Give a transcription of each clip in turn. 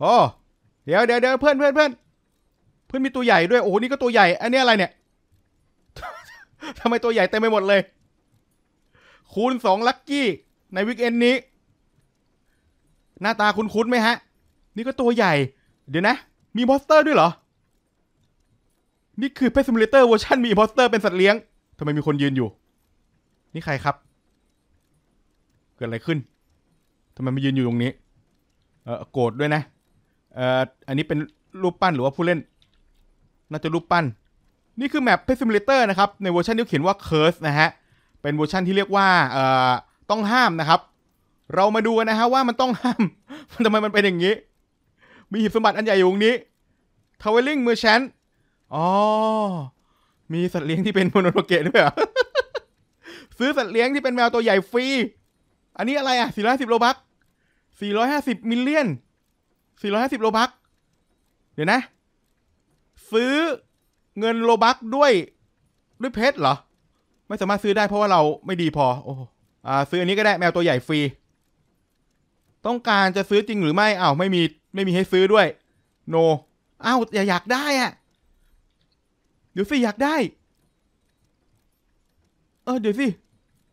โอ้เดี๋ยวเดี๋ยวเดี๋ยวเพื่อนเพื่อนเพื่อนเพื่อนมีตัวใหญ่ด้วยโอ้โหนี่ก็ตัวใหญ่ อันนี้อะไรเนี่ยทำไมตัวใหญ่เต็มไปหมดเลย คูณสองลัคกี้ในวิกเอนนี้ หน้าตาคุณคุ้นไหมฮะ นี่ก็ตัวใหญ่เดี๋ยวนะ มีมอสเตอร์ด้วยเหรอ นี่คือเพสซิมูเลเตอร์เวอร์ชันมีมอสเตอร์เป็นสัตว์เลี้ยงทำไมมีคนยืนอยู่นี่ใครครับเกิดอะไรขึ้นทำไมมายืนอยู่ตรงนี้เออโกรธด้วยนะเอ่ออันนี้เป็นรูปปั้นหรือว่าผู้เล่นน่าจะรูปปั้น นี่คือแมปเพซิมิเลเตอร์นะครับ ในเวอร์ชันที่เขียนว่าเคิร์สนะฮะ เป็นเวอร์ชันที่เรียกว่าเอ่อต้องห้ามนะครับ เรามาดูนะฮะว่ามันต้องห้ามมันทำไมมันเป็นอย่างนี้ มีหีบสมบัติอันใหญ่อยู่ตรงนี้ทาวเวลิ่งมือแชนอ๋อ มีสัตว์เลี้ยงที่เป็นโมโนโทเกตด้วยเหรอซื้อสัตว์เลี้ยงที่เป็นแมวตัวใหญ่ฟรีอันนี้อะไรอ่ะ450โลบัา450มิลเลียนสี่ร้้อยหาสิบโลบักเดี๋ยวนะ ซื้อเงินโลบักด้วยด้วยเพชรเหรอ ไม่สามารถซื้อได้เพราะว่าเราไม่ดีพอโอ้อ่าซื้ออันนี้ก็ได้แมวตัวใหญ่ฟรีต้องการจะซื้อจริงหรือไม่ อ้าวไม่มีไม่มีให้ซื้อด้วยโนอ้าวอย่าอยากได้อะเดี๋ยวสิอยากได้ เออเดี๋ยวสิ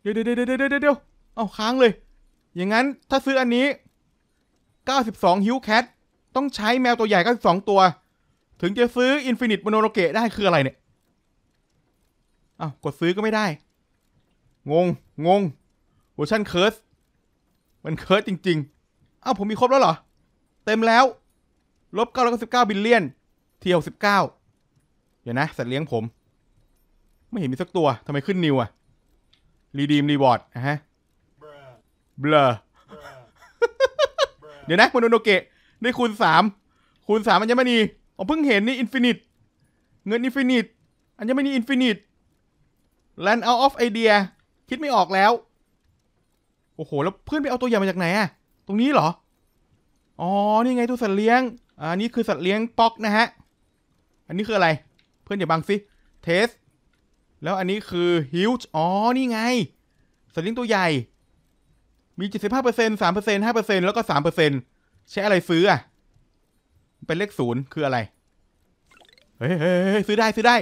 เดี๋ยวเดี๋ยวเดี๋ยวเดี๋ยวเดี๋ยวเอาค้างเลย อย่างนั้น ถ้าซื้ออันนี้เก้าสสิบองฮิวแคทต้องใช้แมวตัวใหญ่ก็สองตัว ถึงจะซื้ออินฟินิตโมโนโลเกะได้คืออะไรเนี่ยอ้าวกดซื้อก็ไม่ได้ งงงงเวอร์ชันเคิร์สมันเคิร์สจริงๆอ้าวผมมีครบแล้วเหรอ เต็มแล้ว ลบเก้าร้อยสิบเก้าบิลเลียนเที่ยวสิบเก้าเดี๋ยวนะ สัตว์เลี้ยงผม ไม่เห็นมีสักตัวทำไมขึ้นนิวอะรีดีมรีบอร์ดฮะเบลอเดี๋ยวนะโมโนโนเกะได้คูณสามคูณสามอัญมณีผมเพิ่งเห็นนี่อินฟินิต เงินอินฟินิต อัญมณีอินฟินิตแลนด์เอาออฟไอเดียคิดไม่ออกแล้ว โอ้โห แล้วเพื่อนไปเอาตัวอย่างมาจากไหนอะตรงนี้เหรอ อ๋อ นี่ไงตัวสัตว์เลี้ยง อันนี้คือสัตว์เลี้ยงป๊อกนะฮะ อันนี้คืออะไร เพื่อนอย่าบังสิเทส แล้วอันนี้คือฮิวจ์อ๋อ นี่ไง สัตว์เลี้ยงตัวใหญ่ มี75% 3% 5%แล้วก็3%ใช้อะไรซื้ออ่ะ เป็นเลขศูนย์คืออะไร เฮ้ยซื้อได้ ซื้อได้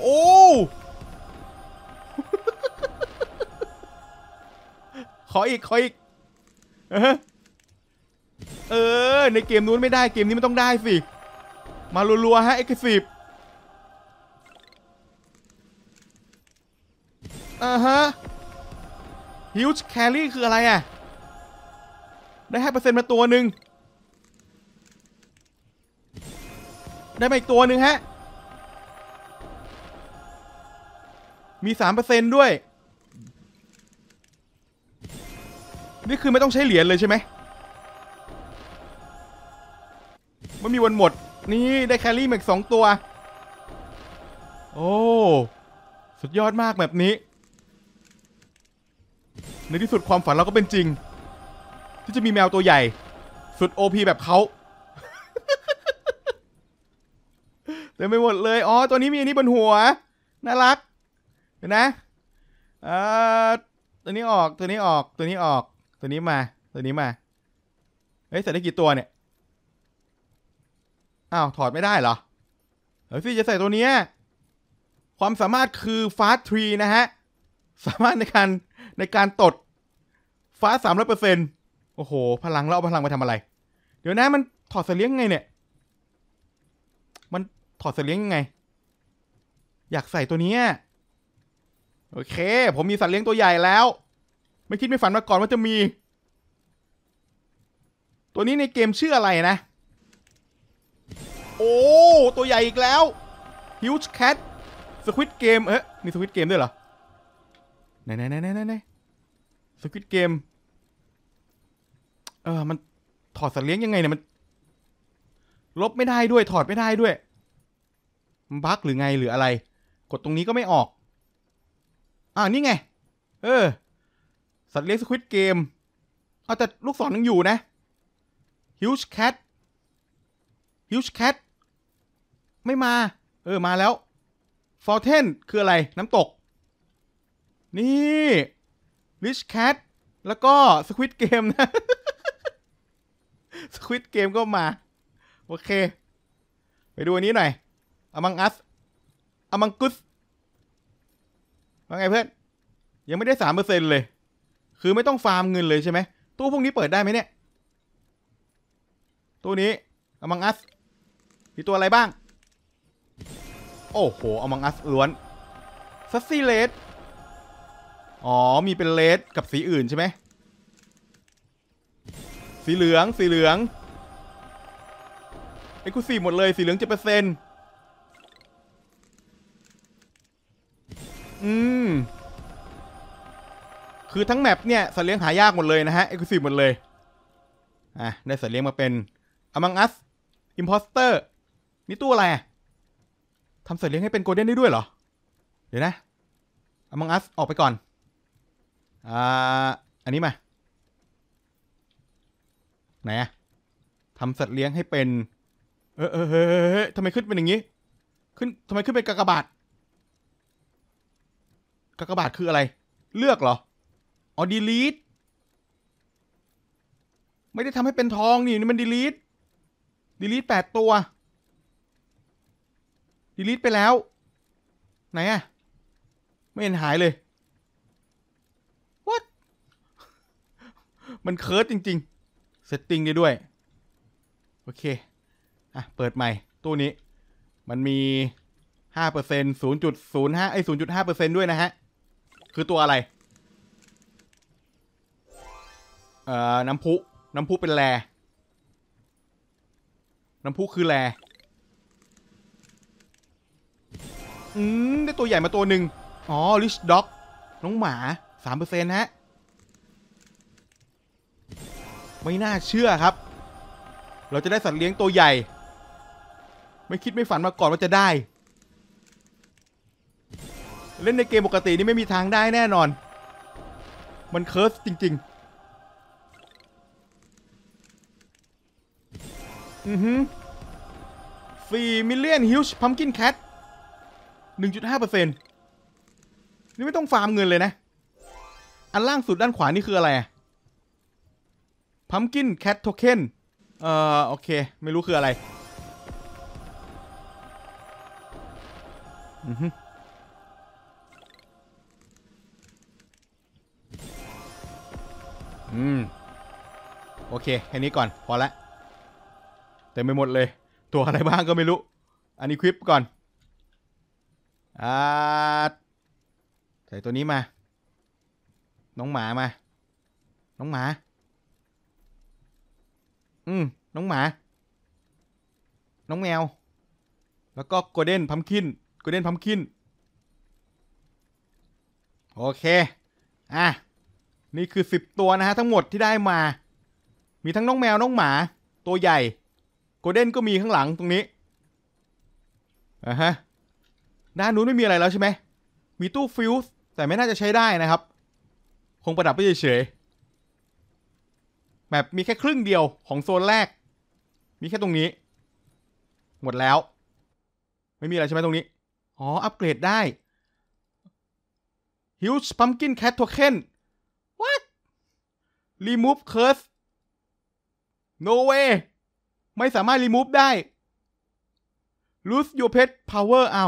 โอ้ขออีก ขออีก เออในเกมนู้นไม่ได้เกมนี้มันต้องได้สิ มาลัวๆ ฮะเอ็กซ์สีอ่าฮะฮิวจ์แครี่คืออะไรอ่ะได้ห้าเปอร์เซ็นต์มาตัวหนึ่ง ได้มาอีกตัวหนึ่งฮะ มีสามเปอร์เซ็นต์ด้วย นี่คือไม่ต้องใช้เหรียญเลยใช่ไหมไม่มีวันหมด นี่ได้แคลรี่มาอีกสองตัว โอ้ สุดยอดมากแบบนี้ ในที่สุดความฝันเราก็เป็นจริงที่จะมีแมวตัวใหญ่ สุดโอพีแบบเขาเต็มไปหมดเลยอ๋อตัวนี้มีอันนี้บนหัวน่ารักเห็นนะอ่าตัวนี้ออกตัวนี้ออก ตัวนี้ออก ตัวนี้มาตัวนี้มาเฮ้ย ใส่ได้กี่ตัวเนี่ยอ้าวถอดไม่ได้เหรอเฮ้ยซี่จะใส่ตัวเนี้ยความสามารถคือฟาสทรีนะฮะ สามารถในการในการตดฟาสามร้อยเปอร์เซ็นต์โอ้โห พลังแล้วเอาพลังไปทำอะไร เดี๋ยวนะ มันถอดเสลียงไงเนี่ย มันถอดเสลียงยังไง อยากใส่ตัวนี้โอเค ผมมีสัตว์เลี้ยงตัวใหญ่แล้ว ไม่คิดไม่ฝันมาก่อนว่าจะมี ตัวนี้ในเกมชื่ออะไรนะ โอ้ตัวใหญ่อีกแล้ว huge cat squid game เอ๊ะมี squid game ด้วยเหรอไหนไหนไหนไหนไหน squid game เออ มันถอดสัตว์เลี้ยงยังไงเนี่ยมันลบไม่ได้ด้วยถอดไม่ได้ด้วยมันบั๊กหรือไงหรืออะไร กดตรงนี้ก็ไม่ออก อ่านี่ไง เออสัตว์เลี้ยงสควิตเกมเอาแต่ลูกศรยังอยู่นะ huge cat huge cat ไม่มา เออมาแล้ว f o u n t a i n คืออะไรน้ำตก นี่ rich cat แล้วก็ squid game นะสควิตเกมก็มา โอเค ไปดูอันนี้หน่อยอมังอัสอมังกุสว่าไงเพื่อน ยังไม่ได้สามเปอร์เซ็นเลย คือไม่ต้องฟาร์มเงินเลยใช่ไหมตู้พวกนี้เปิดได้ไหมเนี่ยตู้นี้อมังอัสมีตัวอะไรบ้าง โอ้โหอมังอัสล้วนซัสซี่เลดอ๋อ มีเป็นเลดกับสีอื่นใช่ไหมสีเหลือง สีเหลืองไอ้กูสีหมดเลย สีเหลืองเจ็ดเปอร์เซ็นต์อืม คือทั้งแมปเนี่ยสัตว์เลี้ยงหายากหมดเลยนะฮะไอ้กูสีหมดเลย อ่ะได้สัตว์เลี้ยงมาเป็น Among Us Imposter นี่ตัวอะไรทำสัตว์เลี้ยงให้เป็นโกลเด้นได้ด้วยเหรอ เดี๋ยวนะ Among Us ออกไปก่อน อ่าอันนี้มาไหนอะทำสัตว์เลี้ยงให้เป็น เออเออเออทำไมขึ้นเป็นอย่างนี้ ขึ้นทำไมขึ้นเป็นกากบาทกากบาทคืออะไร เลือกเหรอ อ๋อดีลีทไม่ได้ทำให้เป็นทองนี่นี่มันดีลีทดีลีทแปดตัวดีลีทไปแล้ว ไหนอะไม่เห็นหายเลย what มันเคิร์สจริงเซตติ้งได้ด้วย โอเคอ่ะเปิดใหม่ตู้นี้มันมีห้าเปอร์เซ็นต์ศูนย์จุดศูนย์ห้าไอศูนย์จุดห้าเปอร์เซ็นต์ด้วยนะฮะ คือตัวอะไร เอ่อ น้ำพุน้ำพุเป็นแรน้ำพุคือแรอืมได้ตัวใหญ่มาตัวหนึ่งอ๋อลิชด็อกน้องหมาสามเปอร์เซ็นต์ฮะไม่น่าเชื่อครับ เราจะได้สัตว์เลี้ยงตัวใหญ่ ไม่คิดไม่ฝันมาก่อนว่าจะได้ เล่นในเกมปกตินี่ไม่มีทางได้แน่นอน มันเคิร์สจริงๆ อือฮึสี่มิลเลียนฮิลช์พัมกินแคทหนึ่งจุดห้าเปอร์เซ็นต์นี่ไม่ต้องฟาร์มเงินเลยนะ อันล่างสุดด้านขวานี่คืออะไรอะพัมกินแคทโทเค็นเอ่อโอเค ไม่รู้คืออะไร อืออืมโอเค แค่นี้ก่อน พอละเต็ไมไปหมดเลย ตัวอะไรบ้างก็ไม่รู้ อันนี้คลิปก่อนอ่าใส่ตัวนี้มา น้องหมามาน้องหมาอืมน้องหมา น้องแมว แล้วก็โกลเด้นพัมคินโกลเด้นพัมคิน โอเค อ่ะ นี่คือสิบตัวนะฮะทั้งหมดที่ได้มา มีทั้งน้องแมว น้องหมา ตัวใหญ่โกลเด้นก็มีข้างหลังตรงนี้ อ่ะฮะ ด้านนู้นไม่มีอะไรแล้วใช่ไหม มีตู้ฟิวส์แต่ไม่น่าจะใช้ได้นะครับ คงประดับไปเฉยๆแบบ มีแค่ครึ่งเดียวของโซนแรก มีแค่ตรงนี้ หมดแล้ว ไม่มีอะไรใช่ไหมตรงนี้ อ๋อ อัปเกรดได้ Huge Pumpkin Cat Token What Remove Curse No way ไม่สามารถ remove ได้ Lose your pet power เอา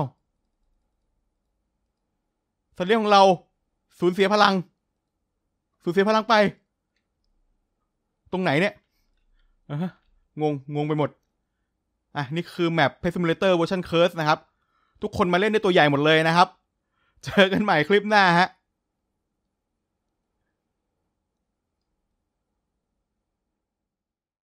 สัตว์เลี้ยงของเราสูญเสียพลัง สูญเสียพลังไปตรงไหนเนี่ย งง งงไปหมด อ่ะ นี่คือ แมปเพซิมูเลเตอร์เวอร์ชันเคิร์สนะครับ ทุกคนมาเล่นในตัวใหญ่หมดเลยนะครับ เจอกันใหม่คลิปหน้าฮะ